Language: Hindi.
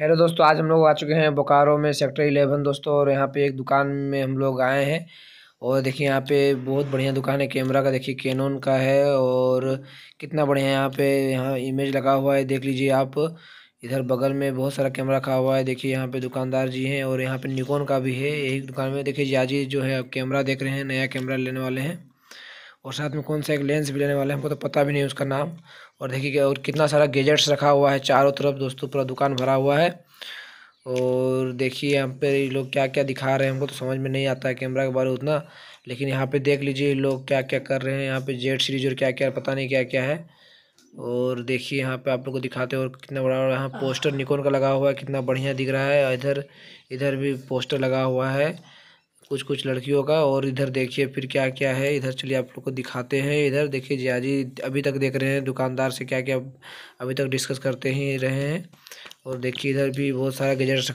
हेलो दोस्तों आज हम लोग आ चुके हैं बोकारो में सेक्टर इलेवन दोस्तों और यहाँ पे एक दुकान में हम लोग आए हैं और देखिए यहाँ पे बहुत बढ़िया दुकान है कैमरा का देखिए कैनन का है और कितना बढ़िया यहाँ पे यहाँ इमेज लगा हुआ है देख लीजिए आप इधर बगल में बहुत सारा कैमरा खा हुआ है देखिए यहाँ पे दुकानदार जी हैं और यहाँ पे निकोन का भी है एक दुकान में देखिए जाजी जो है कैमरा देख रहे हैं नया कैमरा लेने वाले हैं और साथ में कौन सा एक लेंस भी लेने वाले हैं हमको तो पता भी नहीं उसका नाम और देखिए और कितना सारा गेजेट्स रखा हुआ है चारों तरफ दोस्तों पूरा दुकान भरा हुआ है और देखिए यहाँ पे ये लोग क्या क्या दिखा रहे हैं हमको तो समझ में नहीं आता है कैमरा के बारे में उतना लेकिन यहाँ पे देख लीजिए लोग क्या क्या कर रहे हैं यहाँ पे जेड सीरीज और क्या क्या पता नहीं क्या क्या है और देखिए यहाँ पे आप लोग को दिखाते हैं और कितना बड़ा बड़ा यहाँ पोस्टर हाँ। निकोन का लगा हुआ है कितना बढ़िया दिख रहा है इधर इधर भी पोस्टर लगा हुआ है कुछ कुछ लड़कियों का और इधर देखिए फिर क्या क्या है इधर चलिए आप लोग को दिखाते हैं इधर देखिए जिया जी अभी तक देख रहे हैं दुकानदार से क्या क्या अभी तक डिस्कस करते ही रहे हैं और देखिए इधर भी बहुत सारा गजट